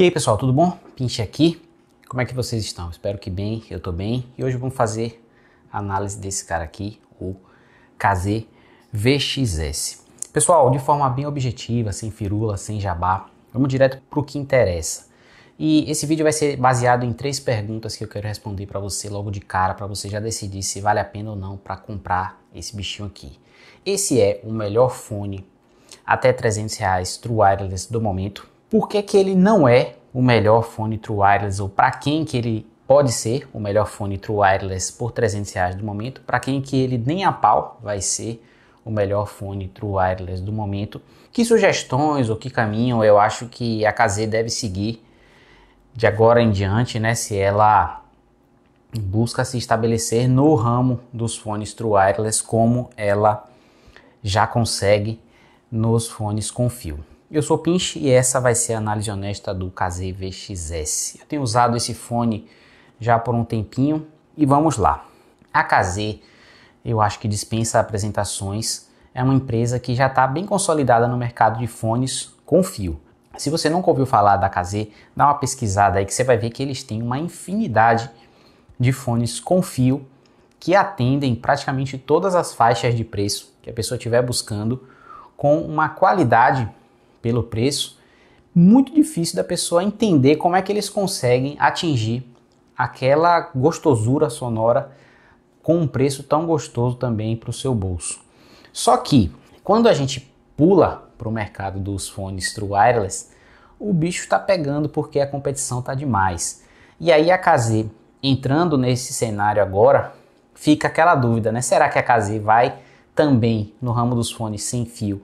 E aí pessoal, tudo bom? Pinche aqui. Como é que vocês estão? Espero que bem, eu tô bem. E hoje vamos fazer a análise desse cara aqui, o KZ VXS. Pessoal, de forma bem objetiva, sem firula, sem jabá, vamos direto pro que interessa. E esse vídeo vai ser baseado em três perguntas que eu quero responder para você logo de cara, para você já decidir se vale a pena ou não para comprar esse bichinho aqui. Esse é o melhor fone até 300 reais True Wireless do momento por que, que ele não é o melhor fone True Wireless ou para quem que ele pode ser o melhor fone True Wireless por 300 reais do momento, para quem que ele nem a pau vai ser o melhor fone True Wireless do momento. Que sugestões ou que caminho eu acho que a KZ deve seguir de agora em diante, né? Se ela busca se estabelecer no ramo dos fones True Wireless como ela já consegue nos fones com fio. Eu sou Pinch e essa vai ser a análise honesta do KZ-VXS. Eu tenho usado esse fone já por um tempinho e vamos lá. A KZ, eu acho que dispensa apresentações, é uma empresa que já está bem consolidada no mercado de fones com fio. Se você nunca ouviu falar da KZ, dá uma pesquisada aí que você vai ver que eles têm uma infinidade de fones com fio que atendem praticamente todas as faixas de preço que a pessoa estiver buscando com uma qualidade pelo preço, muito difícil da pessoa entender como é que eles conseguem atingir aquela gostosura sonora com um preço tão gostoso também para o seu bolso. Só que quando a gente pula para o mercado dos fones True Wireless, o bicho está pegando porque a competição está demais. E aí a KZ entrando nesse cenário agora, fica aquela dúvida, né? Será que a KZ vai também no ramo dos fones sem fio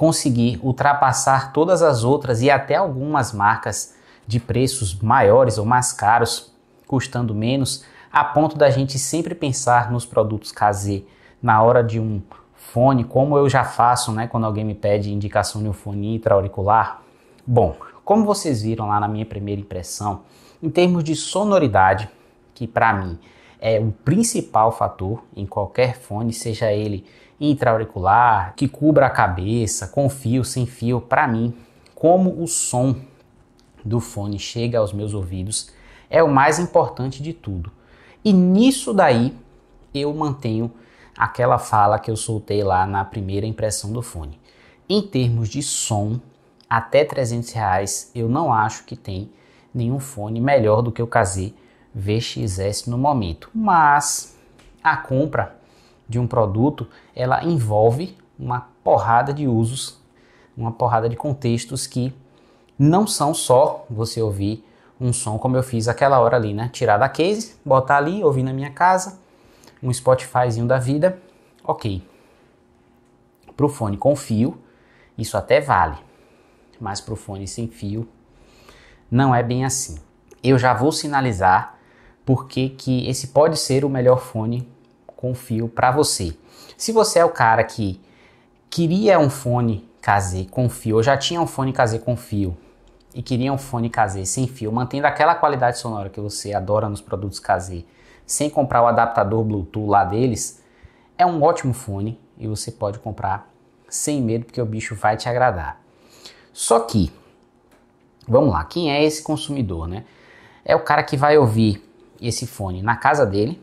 conseguir ultrapassar todas as outras e até algumas marcas de preços maiores ou mais caros, custando menos, a ponto da gente sempre pensar nos produtos KZ na hora de um fone, como eu já faço, né, quando alguém me pede indicação de um fone intra-auricular. Bom, como vocês viram lá na minha primeira impressão, em termos de sonoridade, que para mim é o principal fator em qualquer fone, seja ele intraauricular, que cubra a cabeça, com fio, sem fio, para mim, como o som do fone chega aos meus ouvidos é o mais importante de tudo. E nisso daí eu mantenho aquela fala que eu soltei lá na primeira impressão do fone. Em termos de som, até 300 reais eu não acho que tem nenhum fone melhor do que o Kazee VXS no momento. Mas a compra de um produto, ela envolve uma porrada de usos, uma porrada de contextos que não são só você ouvir um som como eu fiz aquela hora ali, né? Tirar da case, botar ali, ouvir na minha casa, um Spotifyzinho da vida, ok. Pro fone com fio, isso até vale, mas pro fone sem fio, não é bem assim. Eu já vou sinalizar porque que esse pode ser o melhor fone com fio para você. Se você é o cara que queria um fone KZ com fio, ou já tinha um fone KZ com fio e queria um fone KZ sem fio, mantendo aquela qualidade sonora que você adora nos produtos KZ, sem comprar o adaptador Bluetooth lá deles, é um ótimo fone e você pode comprar sem medo porque o bicho vai te agradar. Só que, vamos lá, quem é esse consumidor, né? É o cara que vai ouvir esse fone na casa dele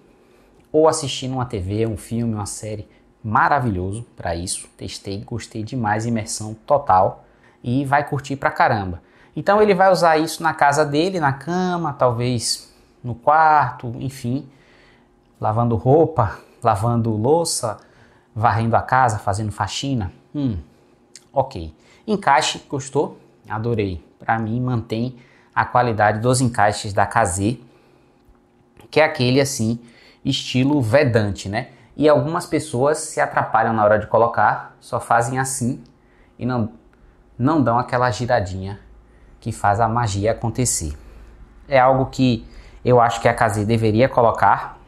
ou assistindo uma TV, um filme, uma série maravilhoso para isso. Testei, gostei demais, imersão total e vai curtir pra caramba. Então ele vai usar isso na casa dele, na cama, talvez no quarto, enfim, lavando roupa, lavando louça, varrendo a casa, fazendo faxina. Hum, ok. Encaixe, gostou? Adorei. Para mim mantém a qualidade dos encaixes da KZ que é aquele assim, estilo Vedante, né? E algumas pessoas se atrapalham na hora de colocar, só fazem assim e não, não dão aquela giradinha que faz a magia acontecer. É algo que eu acho que a Casei deveria colocar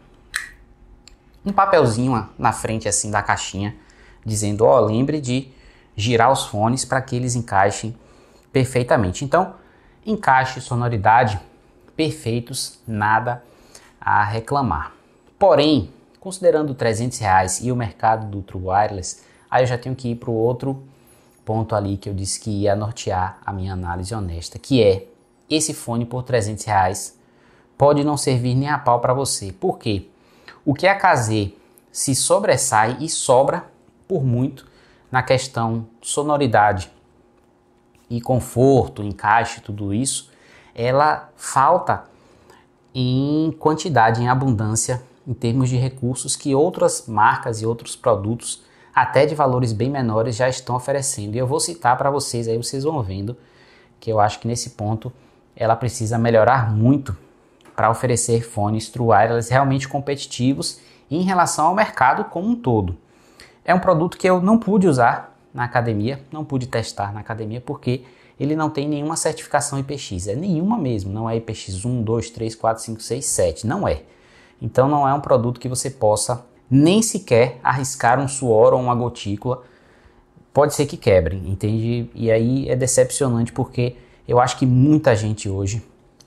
um papelzinho na frente assim da caixinha dizendo, ó, oh, lembre de girar os fones para que eles encaixem perfeitamente. Então, encaixe sonoridade perfeitos, nada a reclamar. Porém, considerando 300 reais e o mercado do True Wireless, aí eu já tenho que ir para o outro ponto ali que eu disse que ia nortear a minha análise honesta, que é esse fone por 300 reais pode não servir nem a pau para você. Por quê? O que a KZ se sobressai e sobra por muito na questão sonoridade e conforto, encaixe, tudo isso, ela falta em quantidade, em abundância, em termos de recursos que outras marcas e outros produtos, até de valores bem menores, já estão oferecendo. E eu vou citar para vocês, aí vocês vão vendo, que eu acho que nesse ponto ela precisa melhorar muito para oferecer fones true wireless realmente competitivos em relação ao mercado como um todo. É um produto que eu não pude usar na academia, não pude testar na academia porque ele não tem nenhuma certificação IPX, é nenhuma mesmo, não é IPX 1, 2, 3, 4, 5, 6, 7, não é. Então não é um produto que você possa nem sequer arriscar um suor ou uma gotícula, pode ser que quebre, entende? E aí é decepcionante porque eu acho que muita gente hoje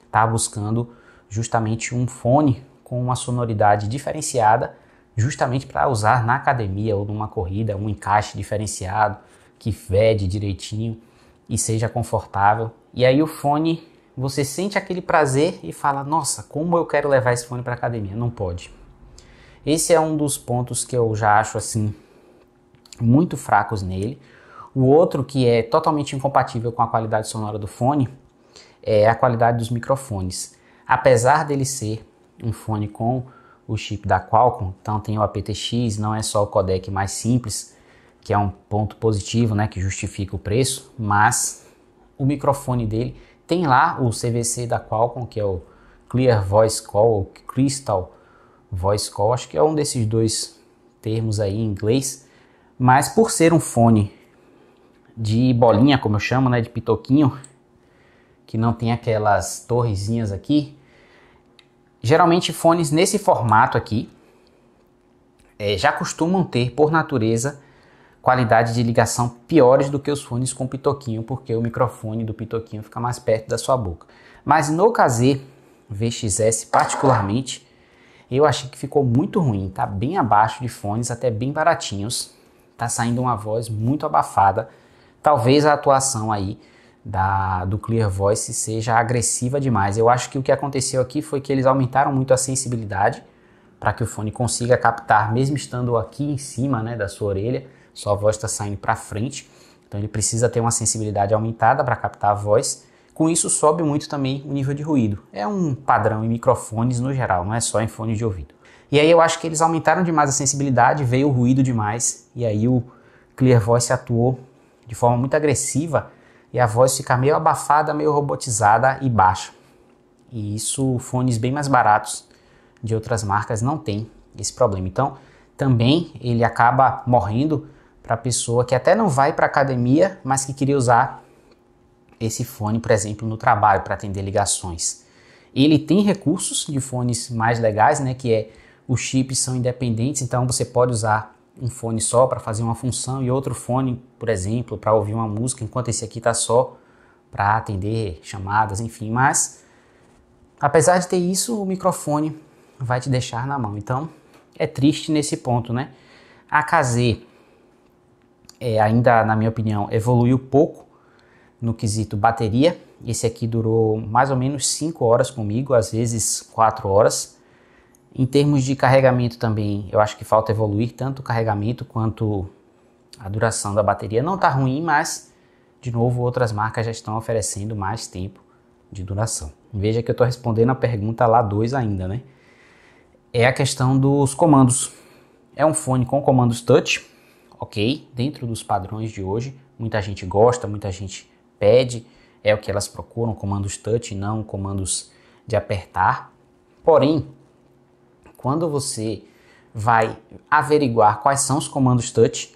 está buscando justamente um fone com uma sonoridade diferenciada, justamente para usar na academia ou numa corrida, um encaixe diferenciado que fede direitinho e seja confortável. E aí o fone, você sente aquele prazer e fala: "Nossa, como eu quero levar esse fone para academia". Não pode. Esse é um dos pontos que eu já acho assim muito fracos nele. O outro que é totalmente incompatível com a qualidade sonora do fone é a qualidade dos microfones. Apesar dele ser um fone com o chip da Qualcomm, então tem o aptX, não é só o codec mais simples, que é um ponto positivo, né, que justifica o preço, mas o microfone dele tem lá o CVC da Qualcomm, que é o Clear Voice Call, Crystal Voice Call, acho que é um desses dois termos aí em inglês, mas por ser um fone de bolinha, como eu chamo, né, de pitoquinho, que não tem aquelas torrezinhas aqui, geralmente fones nesse formato aqui é, já costumam ter, por natureza, qualidade de ligação piores do que os fones com pitoquinho, porque o microfone do pitoquinho fica mais perto da sua boca. Mas no KZ VXS particularmente, eu achei que ficou muito ruim, tá bem abaixo de fones, até bem baratinhos. Tá saindo uma voz muito abafada. Talvez a atuação aí da, do Clear Voice seja agressiva demais. Eu acho que o que aconteceu aqui foi que eles aumentaram muito a sensibilidade para que o fone consiga captar, mesmo estando aqui em cima né, da sua orelha, sua voz está saindo para frente, então ele precisa ter uma sensibilidade aumentada para captar a voz. Com isso, sobe muito também o nível de ruído. É um padrão em microfones no geral, não é só em fones de ouvido. E aí eu acho que eles aumentaram demais a sensibilidade, veio o ruído demais, e aí o Clear Voice atuou de forma muito agressiva e a voz fica meio abafada, meio robotizada e baixa. E isso, fones bem mais baratos de outras marcas não têm esse problema. Então, também ele acaba morrendo para a pessoa que até não vai para academia, mas que queria usar esse fone, por exemplo, no trabalho para atender ligações. Ele tem recursos de fones mais legais, né, que é os chips são independentes, então você pode usar um fone só para fazer uma função e outro fone, por exemplo, para ouvir uma música, enquanto esse aqui está só para atender chamadas, enfim. Mas, apesar de ter isso, o microfone vai te deixar na mão. Então, é triste nesse ponto, né? A KZ é, ainda, na minha opinião, evoluiu pouco no quesito bateria. Esse aqui durou mais ou menos 5 horas comigo, às vezes 4 horas. Em termos de carregamento também, eu acho que falta evoluir tanto o carregamento quanto a duração da bateria. Não está ruim, mas de novo outras marcas já estão oferecendo mais tempo de duração. Veja que eu estou respondendo a pergunta lá 2 ainda, né? É a questão dos comandos. É um fone com comandos touch, ok, dentro dos padrões de hoje, muita gente gosta, muita gente pede, é o que elas procuram, comandos touch, não comandos de apertar. Porém, quando você vai averiguar quais são os comandos touch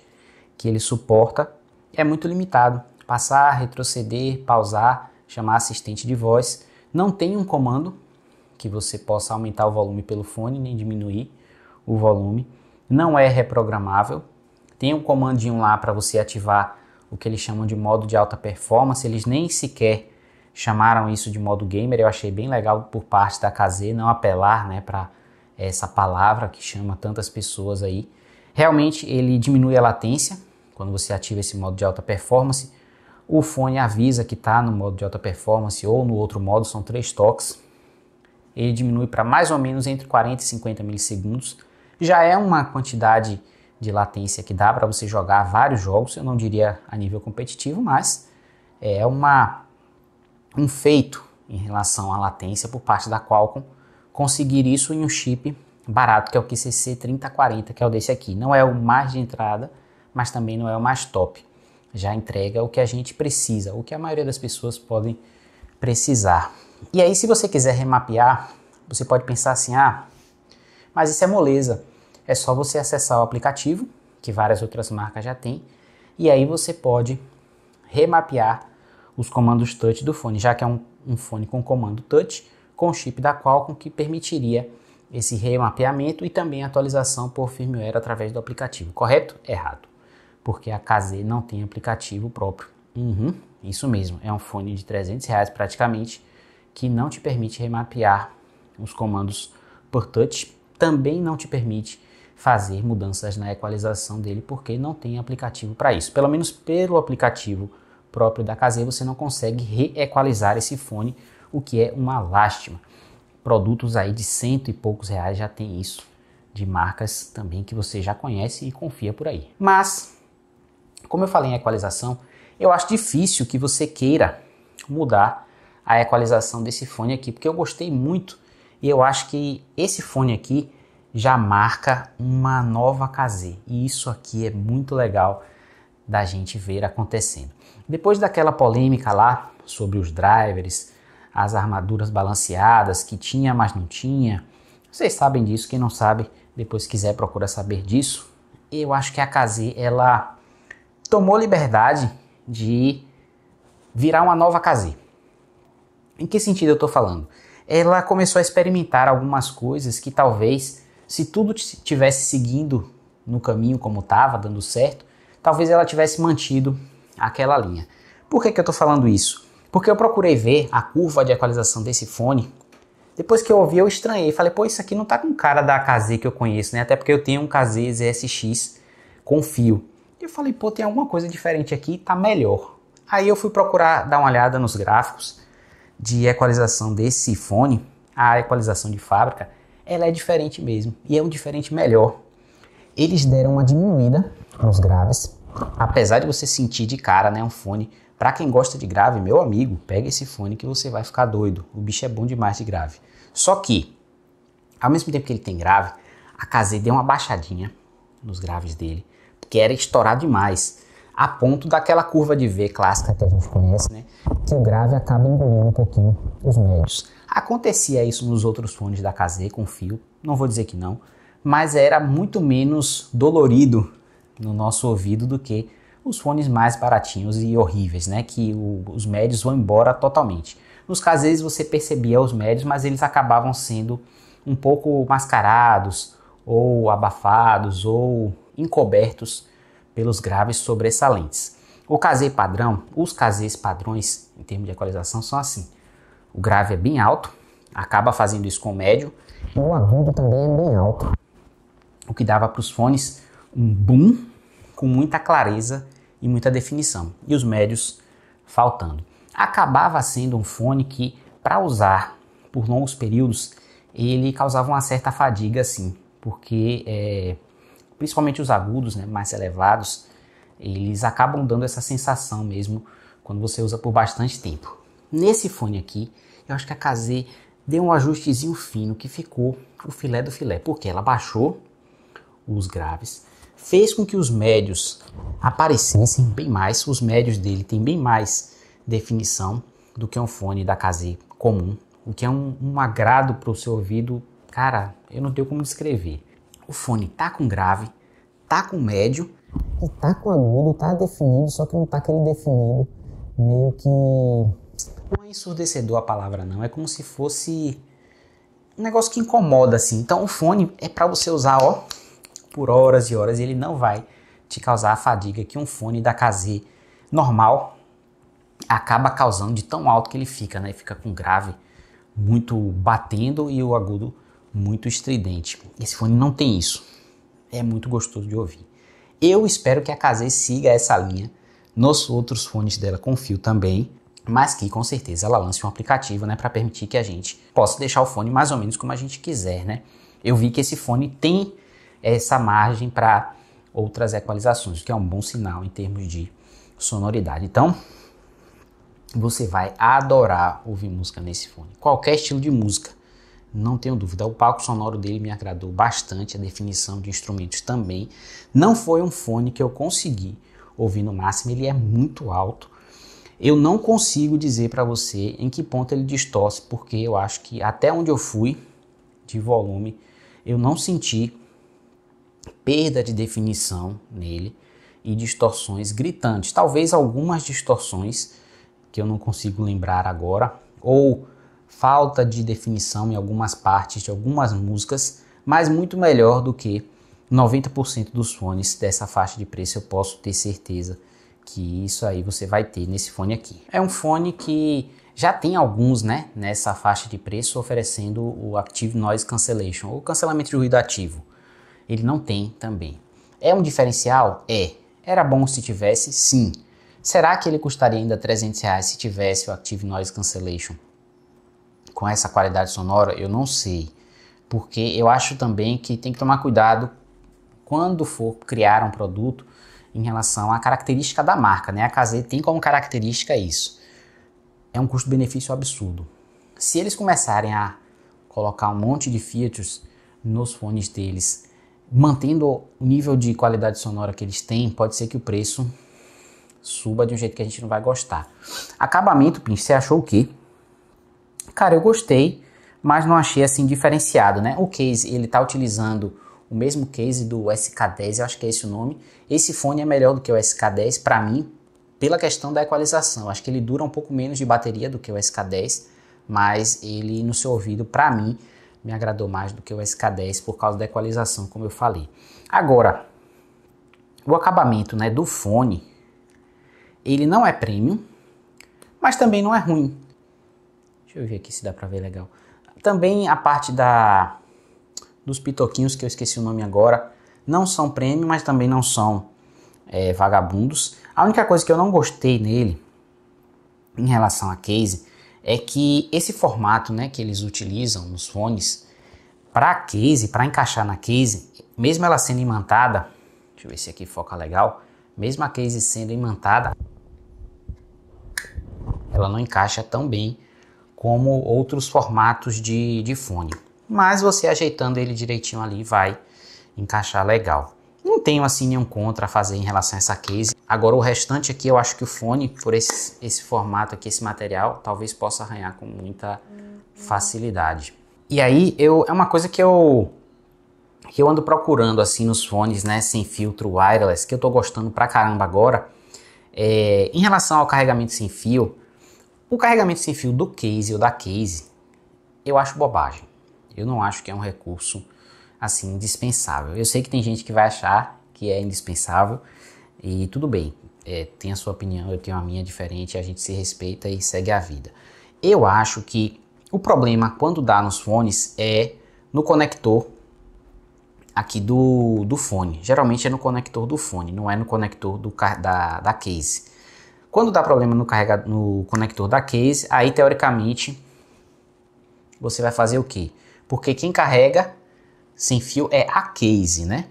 que ele suporta, é muito limitado. Passar, retroceder, pausar, chamar assistente de voz. Não tem um comando que você possa aumentar o volume pelo fone nem diminuir o volume. Não é reprogramável, tem um comandinho lá para você ativar o que eles chamam de modo de alta performance. Eles nem sequer chamaram isso de modo gamer. Eu achei bem legal por parte da KZ não apelar né, para essa palavra que chama tantas pessoas aí. Realmente ele diminui a latência quando você ativa esse modo de alta performance. O fone avisa que está no modo de alta performance ou no outro modo, são três toques. Ele diminui para mais ou menos entre 40 e 50 milissegundos. Já é uma quantidade de latência que dá para você jogar vários jogos, eu não diria a nível competitivo, mas é uma, um feito em relação à latência por parte da Qualcomm conseguir isso em um chip barato, que é o QCC 3040, que é o desse aqui. Não é o mais de entrada, mas também não é o mais top. Já entrega o que a gente precisa, o que a maioria das pessoas podem precisar. E aí, se você quiser remapear, você pode pensar assim: ah, mas isso é moleza. É só você acessar o aplicativo, que várias outras marcas já têm, e aí você pode remapear os comandos touch do fone, já que é um, um fone com comando touch, com chip da Qualcomm que permitiria esse remapeamento e também atualização por firmware através do aplicativo. Correto? Errado. Porque a KZ não tem aplicativo próprio. Uhum, isso mesmo, é um fone de 300 reais praticamente que não te permite remapear os comandos por touch, também não te permite fazer mudanças na equalização dele, porque não tem aplicativo para isso. Pelo menos pelo aplicativo próprio da Caseiro, você não consegue reequalizar esse fone, o que é uma lástima. Produtos aí de cento e poucos reais já tem isso, de marcas também que você já conhece e confia por aí. Mas, como eu falei em equalização, eu acho difícil que você queira mudar a equalização desse fone aqui, porque eu gostei muito e eu acho que esse fone aqui já marca uma nova KZ. E isso aqui é muito legal da gente ver acontecendo. Depois daquela polêmica lá sobre os drivers, as armaduras balanceadas, que tinha, mas não tinha, vocês sabem disso, quem não sabe, depois quiser procura saber disso. Eu acho que a KZ ela tomou liberdade de virar uma nova KZ. Em que sentido eu estou falando? Ela começou a experimentar algumas coisas que talvez se tudo tivesse seguindo no caminho como estava, dando certo, talvez ela tivesse mantido aquela linha. Por que, que eu estou falando isso? Porque eu procurei ver a curva de equalização desse fone. Depois que eu ouvi, eu estranhei. Falei, pô, isso aqui não tá com cara da KZ que eu conheço, né? Até porque eu tenho um KZ ZSX com fio. E eu falei, pô, tem alguma coisa diferente aqui, tá melhor. Aí eu fui procurar dar uma olhada nos gráficos de equalização desse fone, a equalização de fábrica ela é diferente mesmo. E é um diferente melhor. Eles deram uma diminuída nos graves, apesar de você sentir de cara, né, um fone. Para quem gosta de grave, meu amigo, pega esse fone que você vai ficar doido. O bicho é bom demais de grave. Só que, ao mesmo tempo que ele tem grave, a KZ deu uma baixadinha nos graves dele, porque era estourar demais a ponto daquela curva de V clássica que a gente conhece, né? Que o grave acaba engolindo um pouquinho os médios. Acontecia isso nos outros fones da KZ com fio, não vou dizer que não, mas era muito menos dolorido no nosso ouvido do que os fones mais baratinhos e horríveis, né? Que o, os médios vão embora totalmente. Nos casos você percebia os médios, mas eles acabavam sendo um pouco mascarados, ou abafados, ou encobertos pelos graves sobressalentes. O KZ padrão, os caseis padrões, em termos de equalização, são assim o grave é bem alto, acaba fazendo isso com o médio, e o agudo também é bem alto, o que dava para os fones um boom com muita clareza e muita definição, e os médios faltando. Acabava sendo um fone que, para usar por longos períodos, ele causava uma certa fadiga, assim, porque é, principalmente os agudos, né, mais elevados, eles acabam dando essa sensação mesmo quando você usa por bastante tempo. Nesse fone aqui, eu acho que a KZ deu um ajustezinho fino que ficou o filé do filé, porque ela baixou os graves, fez com que os médios aparecessem bem mais, os médios dele têm bem mais definição do que um fone da KZ comum, o que é um, um agrado para o seu ouvido, cara, eu não tenho como descrever. O fone tá com grave, tá com médio e tá com agudo, tá definido, só que não tá aquele definido meio que não é ensurdecedor a palavra, não. É como se fosse um negócio que incomoda, assim. Então, o fone é para você usar, ó, por horas e horas. E ele não vai te causar a fadiga que um fone da KZ normal acaba causando de tão alto que ele fica, né? Fica com grave muito batendo e o agudo muito estridente. Esse fone não tem isso. É muito gostoso de ouvir. Eu espero que a KZ siga essa linha nos outros fones dela com fio também mas que com certeza ela lance um aplicativo, né, para permitir que a gente possa deixar o fone mais ou menos como a gente quiser, né? Eu vi que esse fone tem essa margem para outras equalizações, o que é um bom sinal em termos de sonoridade. Então, você vai adorar ouvir música nesse fone, qualquer estilo de música. Não tenho dúvida, o palco sonoro dele me agradou bastante, a definição de instrumentos também. Não foi um fone que eu consegui ouvir no máximo, ele é muito alto, eu não consigo dizer para você em que ponto ele distorce, porque eu acho que até onde eu fui de volume, eu não senti perda de definição nele e distorções gritantes. Talvez algumas distorções que eu não consigo lembrar agora, ou falta de definição em algumas partes de algumas músicas, mas muito melhor do que 90% dos fones dessa faixa de preço, eu posso ter certeza que isso aí você vai ter nesse fone aqui. É um fone que já tem alguns, né, nessa faixa de preço oferecendo o Active Noise Cancellation, ou cancelamento de ruído ativo. Ele não tem também. É um diferencial? É. Era bom se tivesse? Sim. Será que ele custaria ainda 300 reais se tivesse o Active Noise Cancellation? Com essa qualidade sonora, eu não sei. Porque eu acho também que tem que tomar cuidado quando for criar um produto em relação à característica da marca. Né? A KZ tem como característica isso. É um custo-benefício absurdo. Se eles começarem a colocar um monte de features nos fones deles, mantendo o nível de qualidade sonora que eles têm, pode ser que o preço suba de um jeito que a gente não vai gostar. Acabamento, Pinch, você achou o quê? Cara, eu gostei, mas não achei assim diferenciado, né? O case, ele tá utilizando o mesmo case do SK10, eu acho que é esse o nome. Esse fone é melhor do que o SK10 para mim, pela questão da equalização. acho que ele dura um pouco menos de bateria do que o SK10, mas ele no seu ouvido para mim me agradou mais do que o SK10 por causa da equalização, como eu falei. Agora, o acabamento, né, do fone, ele não é premium, mas também não é ruim. Deixa eu ver aqui se dá para ver legal. Também a parte da dos Pitoquinhos, que eu esqueci o nome agora. Não são prêmio, mas também não são é, vagabundos. A única coisa que eu não gostei nele, em relação a case, é que esse formato né, que eles utilizam nos fones, para case, para encaixar na case, mesmo ela sendo imantada, deixa eu ver se aqui foca legal, mesmo a case sendo imantada, ela não encaixa tão bem como outros formatos de, de fone mas você ajeitando ele direitinho ali vai encaixar legal. Não tenho assim nenhum contra a fazer em relação a essa case. Agora o restante aqui, eu acho que o fone, por esse, esse formato aqui, esse material, talvez possa arranhar com muita facilidade. E aí eu é uma coisa que eu que eu ando procurando assim nos fones, né, sem filtro wireless, que eu tô gostando pra caramba agora. É, em relação ao carregamento sem fio, o carregamento sem fio do case ou da case, eu acho bobagem. Eu não acho que é um recurso assim indispensável. Eu sei que tem gente que vai achar que é indispensável e tudo bem, é, tem a sua opinião, eu tenho a minha diferente, a gente se respeita e segue a vida. Eu acho que o problema quando dá nos fones é no conector aqui do, do fone. Geralmente é no conector do fone, não é no conector do, da, da case. Quando dá problema no, carrega, no conector da case, aí teoricamente você vai fazer o quê? porque quem carrega sem fio é a case, né?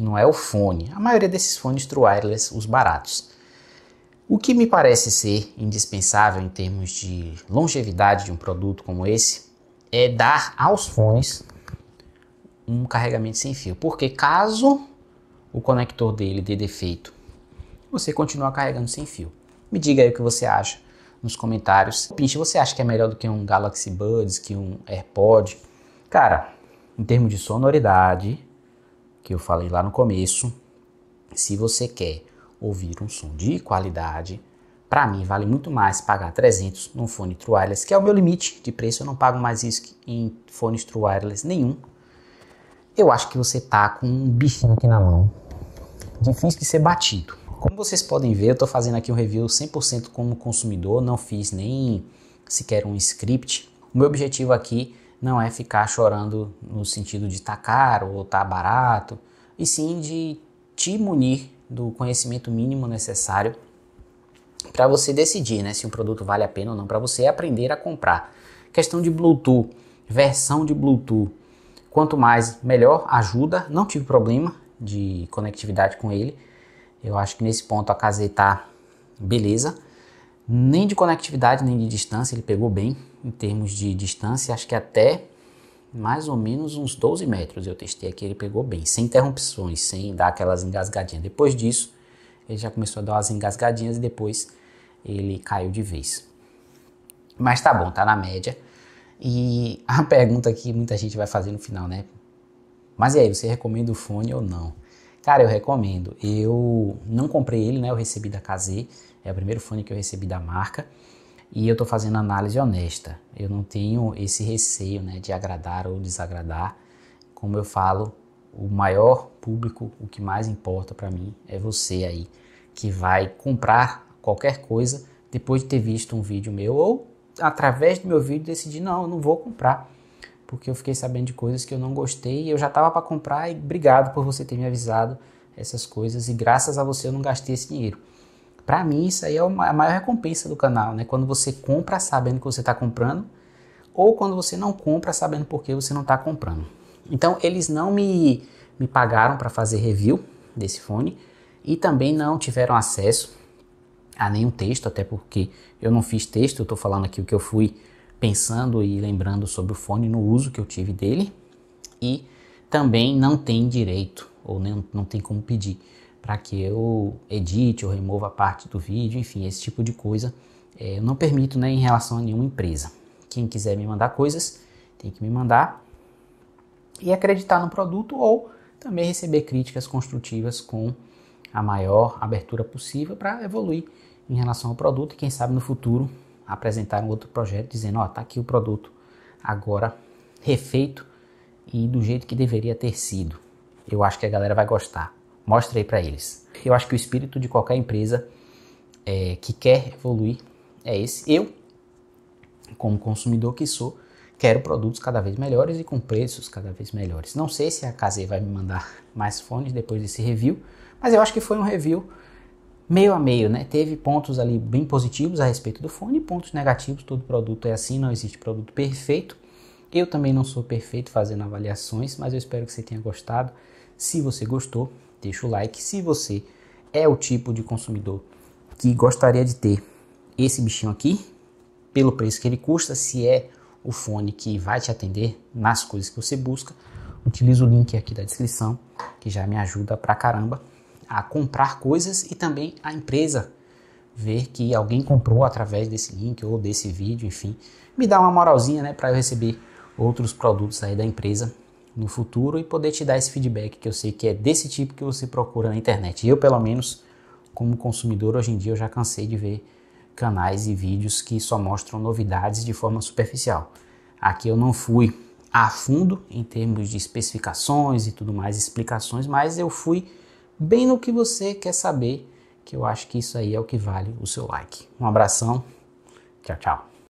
Não é o fone. A maioria desses fones true wireless, os baratos. O que me parece ser indispensável em termos de longevidade de um produto como esse é dar aos fones um carregamento sem fio, porque caso o conector dele dê defeito, você continua carregando sem fio. Me diga aí o que você acha nos comentários. Pinche, você acha que é melhor do que um Galaxy Buds, que um AirPod? Cara, em termos de sonoridade, que eu falei lá no começo, se você quer ouvir um som de qualidade, para mim vale muito mais pagar 300 num fone True Wireless, que é o meu limite de preço, eu não pago mais isso em fones True Wireless nenhum. Eu acho que você tá com um bichinho aqui na mão, difícil de ser batido. Como vocês podem ver, eu estou fazendo aqui um review 100% como consumidor, não fiz nem sequer um script. O meu objetivo aqui não é ficar chorando no sentido de tá caro ou tá barato, e sim de te munir do conhecimento mínimo necessário para você decidir né, se um produto vale a pena ou não, para você aprender a comprar. Questão de Bluetooth, versão de Bluetooth. Quanto mais, melhor, ajuda. Não tive problema de conectividade com ele. Eu acho que nesse ponto a KZ tá beleza. Nem de conectividade, nem de distância, ele pegou bem em termos de distância, acho que até mais ou menos uns 12 metros eu testei aqui, ele pegou bem, sem interrupções, sem dar aquelas engasgadinhas. Depois disso, ele já começou a dar umas engasgadinhas e depois ele caiu de vez. Mas tá bom, tá na média. E a pergunta que muita gente vai fazer no final, né? Mas e aí, você recomenda o fone ou não? Cara, eu recomendo. Eu não comprei ele, né? Eu recebi da KZ, é o primeiro fone que eu recebi da marca e eu estou fazendo análise honesta. Eu não tenho esse receio né, de agradar ou desagradar. Como eu falo, o maior público, o que mais importa para mim é você aí que vai comprar qualquer coisa depois de ter visto um vídeo meu ou através do meu vídeo decidir não, eu não vou comprar porque eu fiquei sabendo de coisas que eu não gostei e eu já estava para comprar e obrigado por você ter me avisado essas coisas e graças a você eu não gastei esse dinheiro. Para mim, isso aí é a maior recompensa do canal, né? Quando você compra sabendo que você está comprando, ou quando você não compra sabendo por que você não está comprando. Então, eles não me, me pagaram para fazer review desse fone e também não tiveram acesso a nenhum texto, até porque eu não fiz texto, eu estou falando aqui o que eu fui pensando e lembrando sobre o fone no uso que eu tive dele e também não tem direito ou nem não tem como pedir para que eu edite ou remova parte do vídeo, enfim, esse tipo de coisa é, eu não permito né, em relação a nenhuma empresa. Quem quiser me mandar coisas, tem que me mandar e acreditar no produto ou também receber críticas construtivas com a maior abertura possível para evoluir em relação ao produto e quem sabe no futuro apresentar um outro projeto dizendo, ó, oh, tá aqui o produto agora refeito e do jeito que deveria ter sido. Eu acho que a galera vai gostar. Mostra aí para eles. Eu acho que o espírito de qualquer empresa é, que quer evoluir é esse. Eu, como consumidor que sou, quero produtos cada vez melhores e com preços cada vez melhores. Não sei se a KZ vai me mandar mais fones depois desse review, mas eu acho que foi um review meio a meio, né? Teve pontos ali bem positivos a respeito do fone, pontos negativos. Todo produto é assim, não existe produto perfeito. Eu também não sou perfeito fazendo avaliações, mas eu espero que você tenha gostado. Se você gostou, deixa o like se você é o tipo de consumidor que gostaria de ter esse bichinho aqui, pelo preço que ele custa, se é o fone que vai te atender nas coisas que você busca, utiliza o link aqui da descrição, que já me ajuda pra caramba a comprar coisas e também a empresa ver que alguém comprou através desse link ou desse vídeo, enfim, me dá uma moralzinha, né, para eu receber outros produtos aí da empresa no futuro e poder te dar esse feedback que eu sei que é desse tipo que você procura na internet. Eu, pelo menos, como consumidor, hoje em dia eu já cansei de ver canais e vídeos que só mostram novidades de forma superficial. Aqui eu não fui a fundo em termos de especificações e tudo mais, explicações, mas eu fui bem no que você quer saber, que eu acho que isso aí é o que vale o seu like. Um abração, tchau, tchau.